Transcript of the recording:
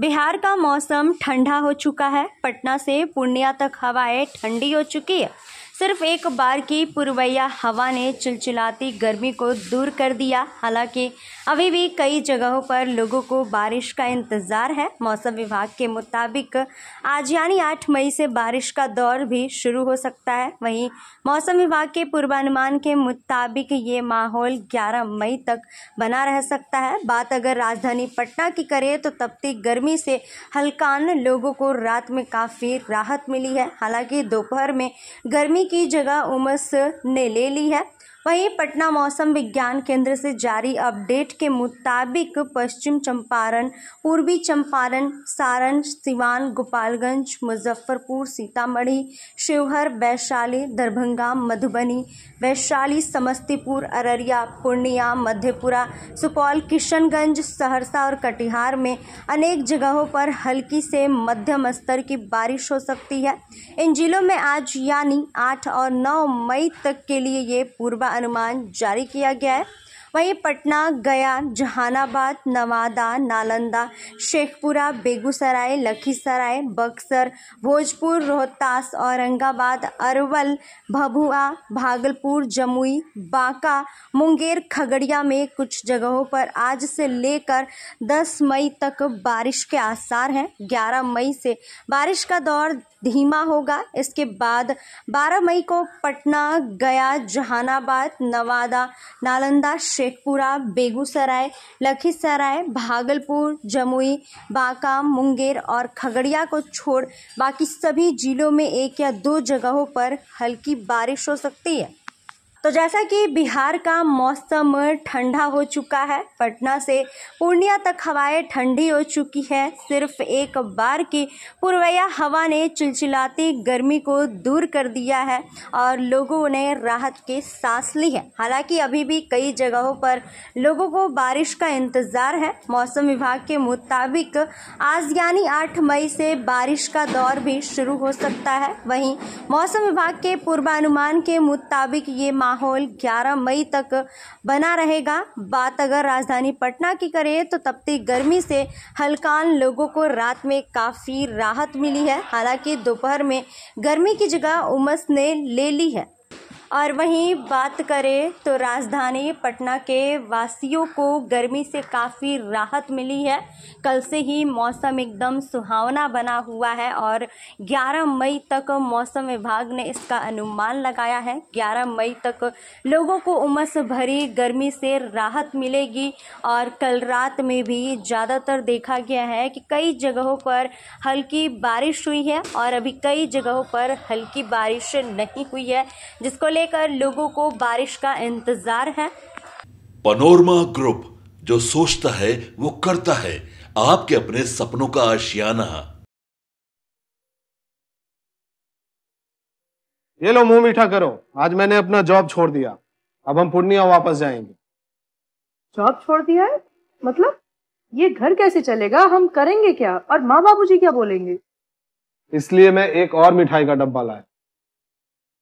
बिहार का मौसम ठंडा हो चुका है पटना से पूर्णिया तक हवाएं ठंडी हो चुकी है सिर्फ एक बार की पुरवैया हवा ने चिलचिलाती गर्मी को दूर कर दिया हालांकि अभी भी कई जगहों पर लोगों को बारिश का इंतज़ार है मौसम विभाग के मुताबिक आज यानी 8 मई से बारिश का दौर भी शुरू हो सकता है वहीं मौसम विभाग के पूर्वानुमान के मुताबिक ये माहौल 11 मई तक बना रह सकता है बात अगर राजधानी पटना की करें तो तपती गर्मी से हल्कान लोगों को रात में काफ़ी राहत मिली है हालांकि दोपहर में गर्मी की जगह उमस ने ले ली है वहीं पटना मौसम विज्ञान केंद्र से जारी अपडेट के मुताबिक पश्चिम चंपारण पूर्वी चंपारण सारण सिवान गोपालगंज मुजफ्फरपुर सीतामढ़ी शिवहर वैशाली दरभंगा मधुबनी वैशाली समस्तीपुर अररिया पूर्णिया मधेपुरा सुपौल किशनगंज सहरसा और कटिहार में अनेक जगहों पर हल्की से मध्यम स्तर की बारिश हो सकती है इन जिलों में आज यानी आठ आठ और नौ मई तक के लिए ये पूर्वानुमान जारी किया गया है वहीं पटना गया जहानाबाद नवादा नालंदा शेखपुरा बेगूसराय लखीसराय बक्सर भोजपुर रोहतास औरंगाबाद अरवल भभुआ भागलपुर जमुई बांका मुंगेर खगड़िया में कुछ जगहों पर आज से लेकर 10 मई तक बारिश के आसार हैं 11 मई से बारिश का दौर धीमा होगा इसके बाद 12 मई को पटना गया जहानाबाद नवादा नालंदा शेखपुरा बेगूसराय लखीसराय भागलपुर जमुई बांका मुंगेर और खगड़िया को छोड़ बाकी सभी जिलों में एक या दो जगहों पर हल्की बारिश हो सकती है तो जैसा कि बिहार का मौसम ठंडा हो चुका है पटना से पूर्णिया तक हवाएं ठंडी हो चुकी है सिर्फ एक बार की पुरवैया हवा ने चिलचिलाती गर्मी को दूर कर दिया है और लोगों ने राहत के सांस ली है हालांकि अभी भी कई जगहों पर लोगों को बारिश का इंतज़ार है मौसम विभाग के मुताबिक आज यानी 8 मई से बारिश का दौर भी शुरू हो सकता है वहीं मौसम विभाग के पूर्वानुमान के मुताबिक ये माहौल 11 मई तक बना रहेगा बात अगर राजधानी पटना की करें तो तपती गर्मी से हल्कान लोगों को रात में काफ़ी राहत मिली है हालांकि दोपहर में गर्मी की जगह उमस ने ले ली है और वहीं बात करें तो राजधानी पटना के वासियों को गर्मी से काफ़ी राहत मिली है कल से ही मौसम एकदम सुहावना बना हुआ है और 11 मई तक मौसम विभाग ने इसका अनुमान लगाया है 11 मई तक लोगों को उमस भरी गर्मी से राहत मिलेगी और कल रात में भी ज़्यादातर देखा गया है कि कई जगहों पर हल्की बारिश हुई है और अभी कई जगहों पर हल्की बारिश नहीं हुई है जिसको लेकर लोगों को बारिश का इंतजार है पनोरमा ग्रुप जो सोचता है वो करता है आपके अपने सपनों का आशियाना ये लो मुंह मीठा करो आज मैंने अपना जॉब छोड़ दिया अब हम पूर्णिया वापस जाएंगे जॉब छोड़ दिया है मतलब ये घर कैसे चलेगा हम करेंगे क्या और माँ बाबू जी क्या बोलेंगे इसलिए मैं एक और मिठाई का डब्बा लाया